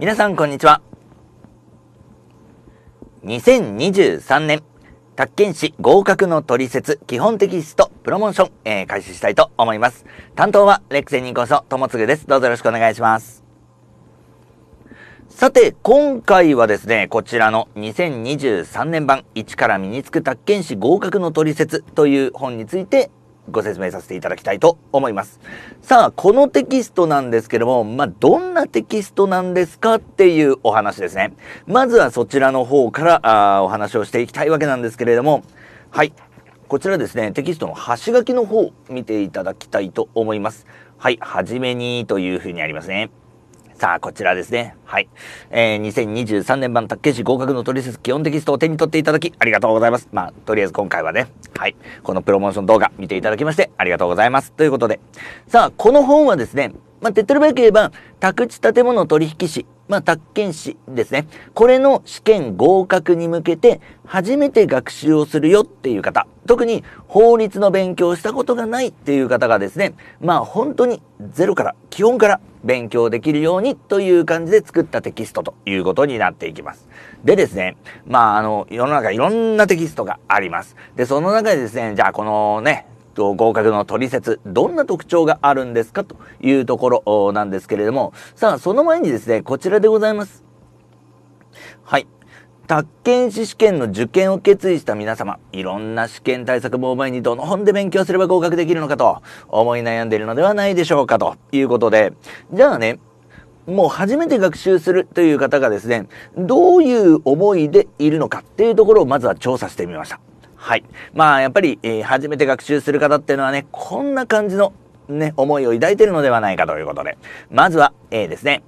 皆さんこんにちは。2023年、宅建士合格の取説基本テキスト、プロモーション、えー、開始したいと思います。担当はレクセニコソともつぐです。どうぞよろしくお願いします。さて、今回はですね、こちらの2023年版1から身につく宅建士合格の取説という本についてご説明させていただきたいと思います。さあ、このテキストなんですけども、まあ、どんなテキストなんですかっていうお話ですね。まずはそちらの方からあお話をしていきたいわけなんですけれども、はい。こちらですね、テキストの端書きの方を見ていただきたいと思います。はい、はじめにというふうにありますね。さあ、こちらですね。はい。えー、2023年版宅建士合格の取説基本テキストを手に取っていただき、ありがとうございます。まあ、とりあえず今回はね、はい。このプロモーション動画見ていただきまして、ありがとうございます。ということで。さあ、この本はですね、まあ、手っ取り早く言えば、宅地建物取引士、まあ、宅建士ですね。これの試験合格に向けて、初めて学習をするよっていう方、特に法律の勉強をしたことがないっていう方がですね、まあ、本当にゼロから基本から勉強できるようにという感じで作ったテキストということになっていきます。でですね、まあ、あの、世の中いろんなテキストがあります。で、その中でですね、じゃあこのね、と合格の取説どんな特徴があるんですかというところなんですけれどもさあその前にですねこちらでございますはい宅建士試験の受験を決意した皆様、いろんな試験対策も前にどの本で勉強すれば合格できるのかと思い悩んでいるのではないでしょうかということで、じゃあね、もう初めて学習するという方がですね、どういう思いでいるのかっていうところをまずは調査してみました。はい。まあやっぱり、えー、初めて学習する方っていうのはね、こんな感じのね、思いを抱いてるのではないかということで、まずは A ですね。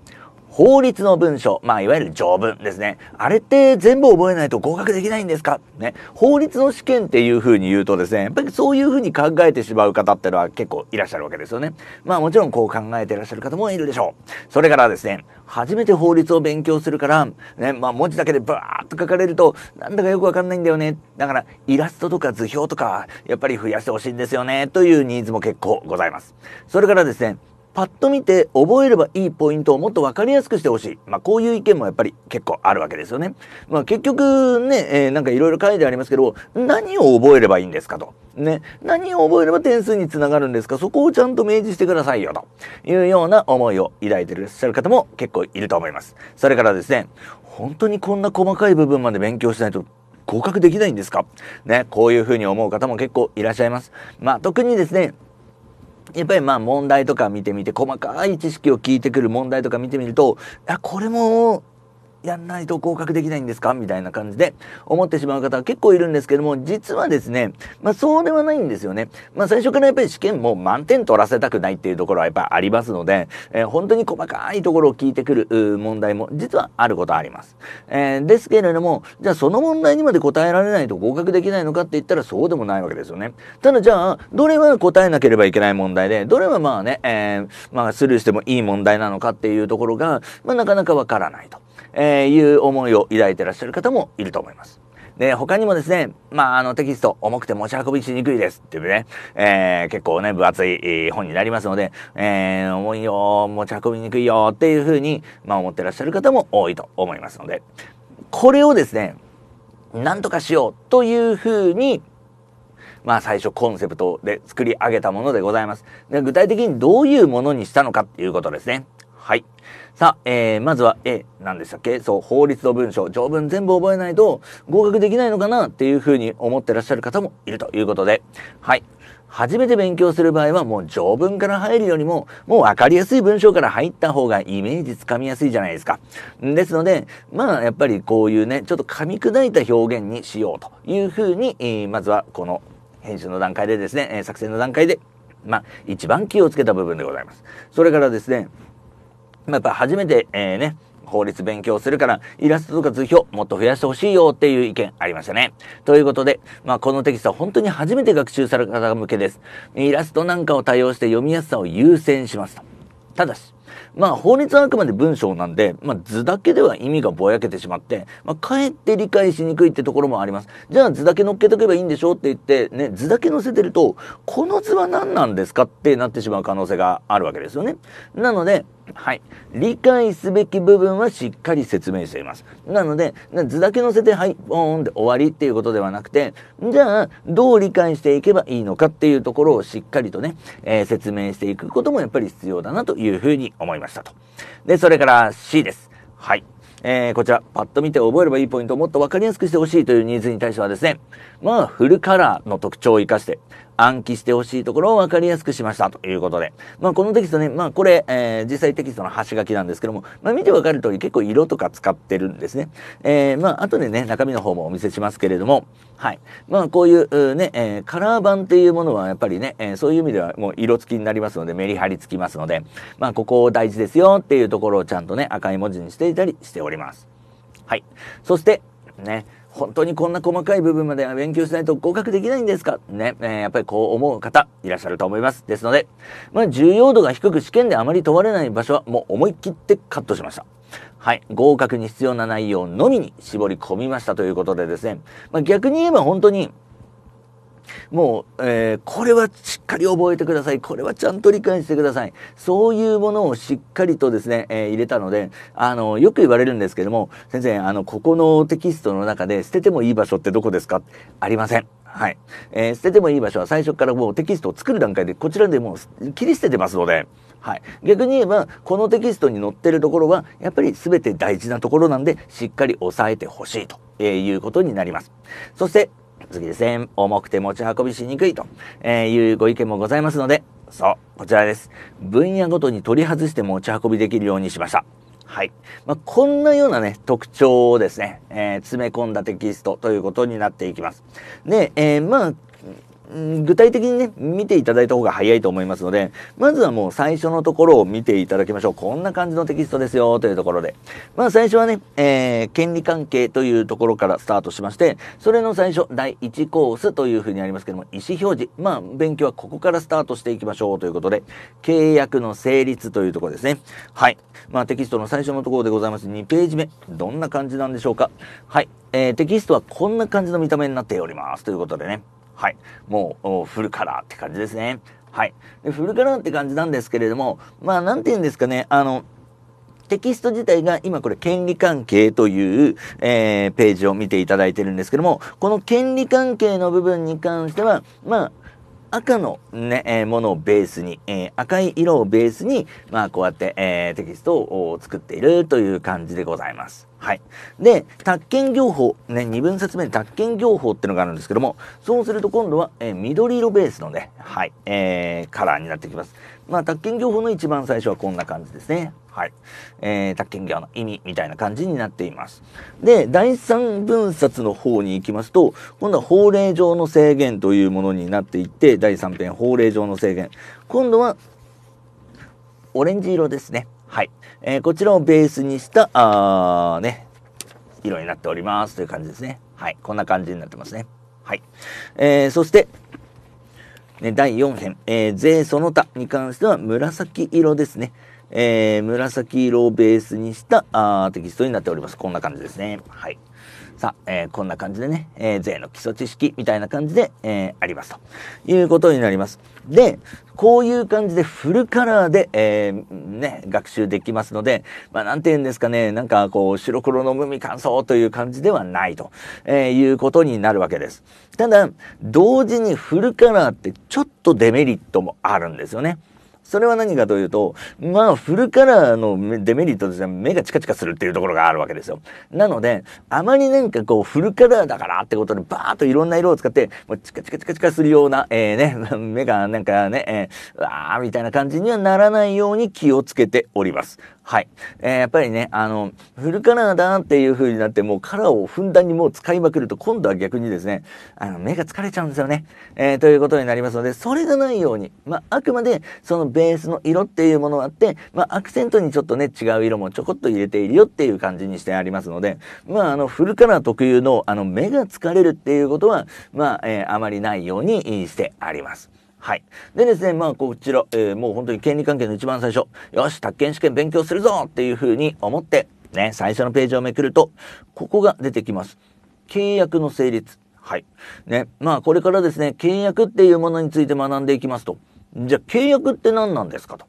法律の文書、まあ、いわゆる条文ですね。あれって全部覚えないと合格できないんですかね。法律の試験っていうふうに言うとですね、やっぱりそういうふうに考えてしまう方ってのは結構いらっしゃるわけですよね。まあ、もちろんこう考えていらっしゃる方もいるでしょう。それからですね、初めて法律を勉強するから、ね、まあ、文字だけでバーッと書かれると、なんだかよくわかんないんだよね。だから、イラストとか図表とか、やっぱり増やしてほしいんですよね、というニーズも結構ございます。それからですね、パッと見て覚えればいいポイントをもっと分かりやすくしてほしい、まあ、こういう意見もやっぱり結構あるわけですよね。まあ、結局ね、えー、なんかいろいろ書いてありますけど何を覚えればいいんですかと。ね、何を覚えれば点数につながるんですかそこをちゃんと明示してくださいよというような思いを抱いていらっしゃる方も結構いると思います。それからですね本当にこんな細かい部分まで勉強しないと合格できないんですかね、こういうふうに思う方も結構いらっしゃいます。まあ、特にですねやっぱりまあ問題とか見てみて細かい知識を聞いてくる問題とか見てみるとあこれもやんないと合格できないんですかみたいな感じで思ってしまう方は結構いるんですけども、実はですね、まあそうではないんですよね。まあ最初からやっぱり試験も満点取らせたくないっていうところはやっぱありますので、えー、本当に細かいところを聞いてくる問題も実はあることあります。えー、ですけれども、じゃあその問題にまで答えられないと合格できないのかって言ったらそうでもないわけですよね。ただじゃあ、どれは答えなければいけない問題で、どれはまあね、えー、まあスルーしてもいい問題なのかっていうところが、まあなかなかわからないと。えいう思いを抱いてらっしゃる方もいると思います。で、他にもですね、まあ、あの、テキスト、重くて持ち運びしにくいですっていうね、えー、結構ね、分厚い本になりますので、えー、重いよ、持ち運びにくいよっていうふうに、まあ、思ってらっしゃる方も多いと思いますので、これをですね、なんとかしようというふうに、まあ最初コンセプトで作り上げたものでございます。で具体的にどういうものにしたのかっていうことですね。はい。さあ、えー、まずは、え何でしたっけそう、法律の文章、条文全部覚えないと合格できないのかなっていうふうに思ってらっしゃる方もいるということで、はい。初めて勉強する場合はもう条文から入るよりも、もう分かりやすい文章から入った方がイメージつかみやすいじゃないですか。ですので、まあやっぱりこういうね、ちょっと噛み砕いた表現にしようというふうに、えー、まずはこの編集の段階でですね、え作成の段階で、まあ一番気をつけた部分でございます。それからですね、やっぱ初めて、えー、ね、法律勉強するから、イラストとか図表もっと増やしてほしいよっていう意見ありましたね。ということで、まあこのテキストは本当に初めて学習される方向けです。イラストなんかを対応して読みやすさを優先しますと。ただし、まあ法律はあくまで文章なんで、まあ図だけでは意味がぼやけてしまって、まあかえって理解しにくいってところもあります。じゃあ図だけ乗っけとけばいいんでしょって言って、ね、図だけ載せてると、この図は何なんですかってなってしまう可能性があるわけですよね。なので、はい、理解すべき部分はしっかり説明しています。なので、図だけ載せて、はい、ポーンって終わりっていうことではなくて、じゃあ、どう理解していけばいいのかっていうところをしっかりとね、えー、説明していくこともやっぱり必要だなというふうに思いましたと。で、それから C です。はい。えー、こちら、パッと見て覚えればいいポイントをもっと分かりやすくしてほしいというニーズに対してはですね、まあ、フルカラーの特徴を生かして、暗記してほしいところを分かりやすくしましたということで、まあ、このテキストね、まあ、これ、えー、実際テキストの端書きなんですけども、まあ、見て分かる通り結構色とか使ってるんですね。えー、まあ、後でね、中身の方もお見せしますけれども、はい。まあ、こういう、ね、えー、カラー版っていうものはやっぱりね、えー、そういう意味ではもう色付きになりますので、メリハリつきますので、まあ、ここ大事ですよっていうところをちゃんとね、赤い文字にしていたりしております。はい。そして、ね、本当にこんな細かい部分まで勉強しないと合格できないんですかね、えー、やっぱりこう思う方いらっしゃると思います。ですので、まあ、重要度が低く試験であまり問われない場所はもう思い切ってカットしました。はい。合格に必要な内容のみに絞り込みましたということでですね。まあ、逆に言えば本当にもう、えー、これはしっかり覚えてくださいこれはちゃんと理解してくださいそういうものをしっかりとですね、えー、入れたのであのよく言われるんですけども先生あのここのテキストの中で捨ててもいい場所ってどこですかありません。はい、えー、捨ててもいい場所は最初からもうテキストを作る段階でこちらでもう切り捨ててますので。はい、逆に言えばこのテキストに載ってるところはやっぱり全て大事なところなんでしっかり押さえてほしいということになりますそして次ですね、重くて持ち運びしにくいというご意見もございますので、そう、こちらです。分野ごとに取り外して持ち運びできるようにしました。はい。まあ、こんなようなね、特徴をですね、えー、詰め込んだテキストということになっていきます。で、えー、まあ、具体的にね見ていただいた方が早いと思いますのでまずはもう最初のところを見ていただきましょうこんな感じのテキストですよというところでまあ最初はね、えー、権利関係というところからスタートしましてそれの最初第1コースというふうにありますけども意思表示まあ勉強はここからスタートしていきましょうということで契約の成立というところですねはいまあテキストの最初のところでございます2ページ目どんな感じなんでしょうかはい、えー、テキストはこんな感じの見た目になっておりますということでねはい。もう、フルカラーって感じですね。はい。で、フルカラーって感じなんですけれども、まあ、なんて言うんですかね、あの、テキスト自体が今これ権利関係という、えー、ページを見ていただいてるんですけども、この権利関係の部分に関しては、まあ、赤のね、えー、ものをベースに、えー、赤い色をベースに、まあ、こうやって、えテキストを作っているという感じでございます。はい。で、宅建業法、ね、二分説明、宅建業法ってのがあるんですけども、そうすると今度は、えー、緑色ベースのね、はい、えー、カラーになってきます。まあ、宅建業法の一番最初はこんな感じですね。はい。えー、宅建業の意味みたいな感じになっています。で、第3分冊の方に行きますと、今度は法令上の制限というものになっていって、第3編法令上の制限。今度は、オレンジ色ですね。はい。えー、こちらをベースにした、あね、色になっておりますという感じですね。はい。こんな感じになってますね。はい。えー、そして、ね、第4編、えー、税その他に関しては紫色ですね。えー、紫色をベースにしたあテキストになっております。こんな感じですね。はい。さあ、えー、こんな感じでね、えー、税の基礎知識みたいな感じで、えー、ありますということになります。で、こういう感じでフルカラーで、えー、ね、学習できますので、まあ、なんて言うんですかね、なんかこう、白黒の無味乾燥という感じではないと、えー、いうことになるわけです。ただ、同時にフルカラーってちょっとデメリットもあるんですよね。それは何かというと、まあ、フルカラーのデメリットとしては目がチカチカするっていうところがあるわけですよ。なので、あまりなんかこう、フルカラーだからってことで、バーっといろんな色を使って、もうチカチカチカチカするような、えー、ね、目がなんかね、えー、わーみたいな感じにはならないように気をつけております。はい。えー、やっぱりね、あの、フルカラーだっていう風になって、もうカラーをふんだんにもう使いまくると、今度は逆にですね、あの、目が疲れちゃうんですよね。えー、ということになりますので、それがないように、まあ、あくまで、そのベースの色っていうものがあって、まあ、アクセントにちょっとね、違う色もちょこっと入れているよっていう感じにしてありますので、まあ、あの、フルカラー特有の、あの、目が疲れるっていうことは、まあ、えー、あまりないようにしてあります。はい。でですね、まあ、こちら、えー、もう本当に権利関係の一番最初、よし、宅建試験勉強するぞっていうふうに思って、ね、最初のページをめくると、ここが出てきます。契約の成立。はい。ね、まあ、これからですね、契約っていうものについて学んでいきますと、じゃあ契約って何なんですかと。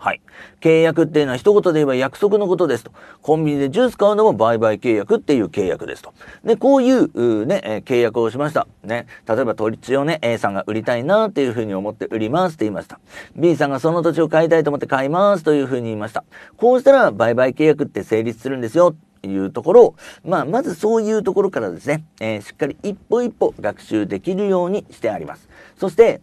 はい。契約っていうのは一言で言えば約束のことですと。コンビニでジュース買うのも売買契約っていう契約ですと。で、こういう、ね、えー、契約をしました。ね。例えば、土地をね、A さんが売りたいなっていうふうに思って売りますって言いました。B さんがその土地を買いたいと思って買いますというふうに言いました。こうしたら、売買契約って成立するんですよ。いうところを、まあ、まずそういうところからですね、えー、しっかり一歩一歩学習できるようにしてあります。そして、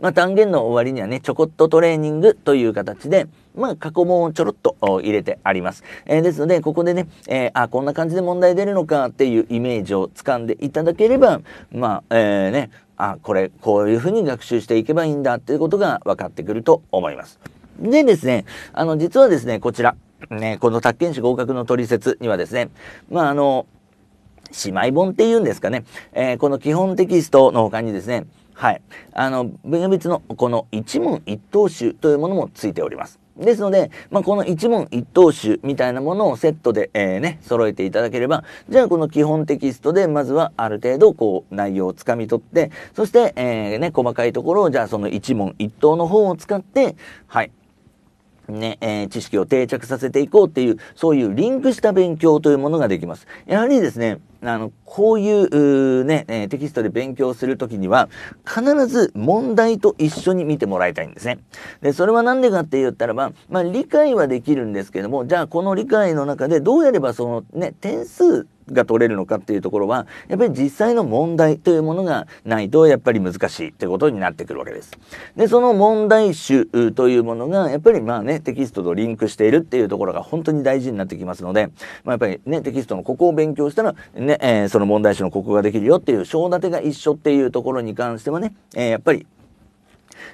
まあ、単元の終わりにはね、ちょこっとトレーニングという形で、まあ、過去問をちょろっと入れてあります。えー、ですので、ここでね、えー、あ、こんな感じで問題出るのかっていうイメージをつかんでいただければ、まあ、えー、ね、あ、これ、こういうふうに学習していけばいいんだっていうことが分かってくると思います。でですね、あの、実はですね、こちら、ね、この宅建士合格の取説にはですね、まあ、あの、姉妹本っていうんですかね、えー、この基本テキストの他にですね、はい、あの分野別のこの一問一答集というものもついております。ですので、まあ、この一問一答集みたいなものをセットで、えー、ね、揃えていただければ、じゃあこの基本テキストで、まずはある程度、こう、内容をつかみ取って、そして、えー、ね、細かいところを、じゃあその一問一答の方を使って、はい、ね、えー、知識を定着させていこうっていう、そういうリンクした勉強というものができます。やはりですね、あの、こういう、ね、えテキストで勉強するときには、必ず問題と一緒に見てもらいたいんですね。で、それは何でかって言ったらば、まあ、理解はできるんですけども、じゃあこの理解の中でどうやればそのね、点数が取れるのかっていうところはやっぱり実際の問題というものがないとやっぱり難しいということになってくるわけです。でその問題集というものがやっぱりまあねテキストとリンクしているっていうところが本当に大事になってきますので、まあ、やっぱりねテキストのここを勉強したらね、えー、その問題集のここができるよっていう章立てが一緒っていうところに関してはね、えー、やっぱり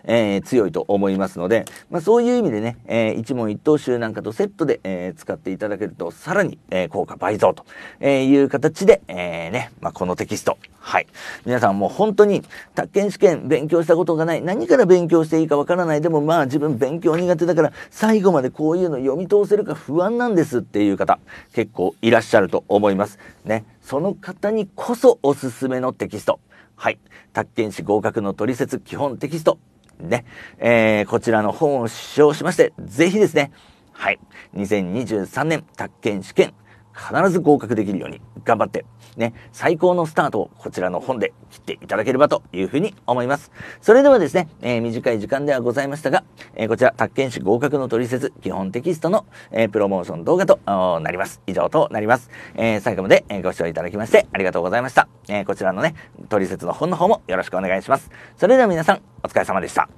えー、強いと思いますので、まあ、そういう意味でね、えー、一問一答集なんかとセットで、えー、使っていただけるとさらに、え効果倍増という形で、えねまあ、このテキストはい皆さんもう本当に宅建試験勉強したことがない何から勉強していいかわからないでもまあ自分勉強苦手だから最後までこういうの読み通せるか不安なんですっていう方結構いらっしゃると思います。ねその方にこそおすすめのテキスト。はい。宅建士合格の取説基本テキスト。ね、えー、こちらの本を主張しまして、ぜひですね、はい、2023年、宅建試験必ず合格できるように頑張ってね、最高のスタートをこちらの本で切っていただければというふうに思います。それではですね、えー、短い時間ではございましたが、えー、こちら、宅建士合格の取説基本テキストの、えー、プロモーション動画となります。以上となります。え最後までご視聴いただきましてありがとうございました。えこちらのね、取説の本の方もよろしくお願いします。それでは皆さん、お疲れ様でした。